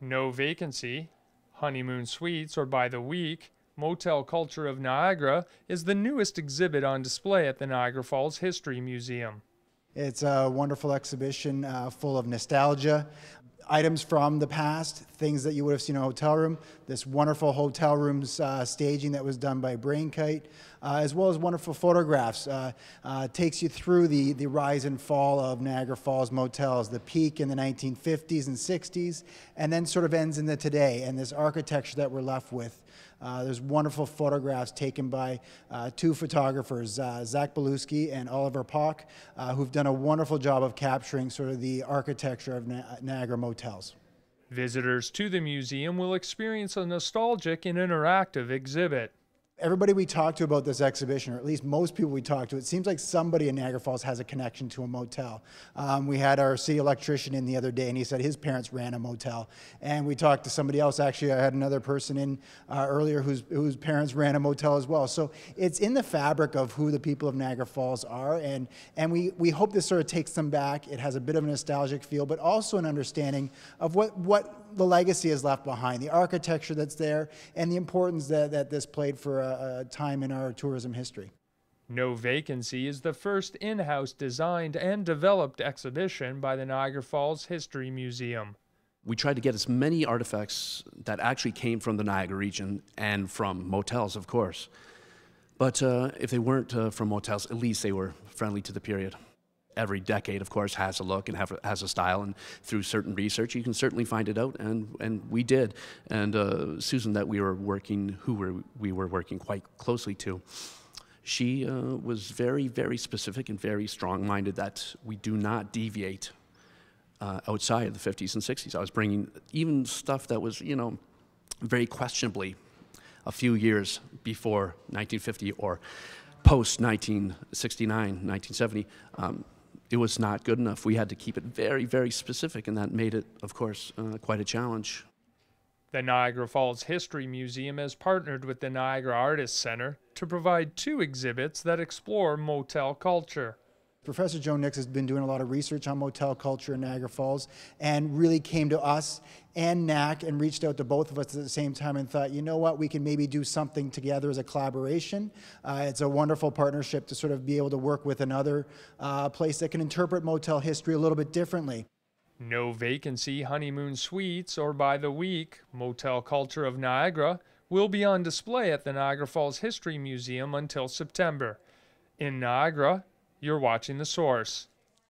No Vacancy, Honeymoon Suites or By the Week, Motel Culture of Niagara is the newest exhibit on display at the Niagara Falls History Museum. It's a wonderful exhibition uh, full of nostalgia, items from the past, things that you would have seen in a hotel room. This wonderful hotel room's uh, staging that was done by Brainkite. Uh, as well as wonderful photographs. Uh, uh, takes you through the, the rise and fall of Niagara Falls motels, the peak in the 1950s and 60s, and then sort of ends in the today and this architecture that we're left with. Uh, there's wonderful photographs taken by uh, two photographers, uh, Zach Belusky and Oliver Pock, who've done a wonderful job of capturing sort of the architecture of Niagara motels. Visitors to the museum will experience a nostalgic and interactive exhibit everybody we talked to about this exhibition, or at least most people we talked to, it seems like somebody in Niagara Falls has a connection to a motel. Um, we had our city electrician in the other day, and he said his parents ran a motel. And we talked to somebody else. Actually, I had another person in uh, earlier whose, whose parents ran a motel as well. So it's in the fabric of who the people of Niagara Falls are, and, and we, we hope this sort of takes them back. It has a bit of a nostalgic feel, but also an understanding of what, what the legacy is left behind, the architecture that's there, and the importance that, that this played for a, a time in our tourism history. No Vacancy is the first in house designed and developed exhibition by the Niagara Falls History Museum. We tried to get as many artifacts that actually came from the Niagara region and from motels, of course. But uh, if they weren't uh, from motels, at least they were friendly to the period every decade, of course, has a look and have, has a style. And through certain research, you can certainly find it out. And, and we did. And uh, Susan, that we were working, who were, we were working quite closely to, she uh, was very, very specific and very strong minded that we do not deviate uh, outside of the 50s and 60s. I was bringing even stuff that was, you know, very questionably a few years before 1950 or post 1969, 1970. Um, it was not good enough. We had to keep it very, very specific, and that made it, of course, uh, quite a challenge. The Niagara Falls History Museum has partnered with the Niagara Artists Center to provide two exhibits that explore motel culture. Professor Joe Nix has been doing a lot of research on motel culture in Niagara Falls and really came to us and NAC and reached out to both of us at the same time and thought, you know what, we can maybe do something together as a collaboration. Uh, it's a wonderful partnership to sort of be able to work with another uh, place that can interpret motel history a little bit differently. No vacancy honeymoon suites or by the week, motel culture of Niagara will be on display at the Niagara Falls History Museum until September. In Niagara, you're watching The Source.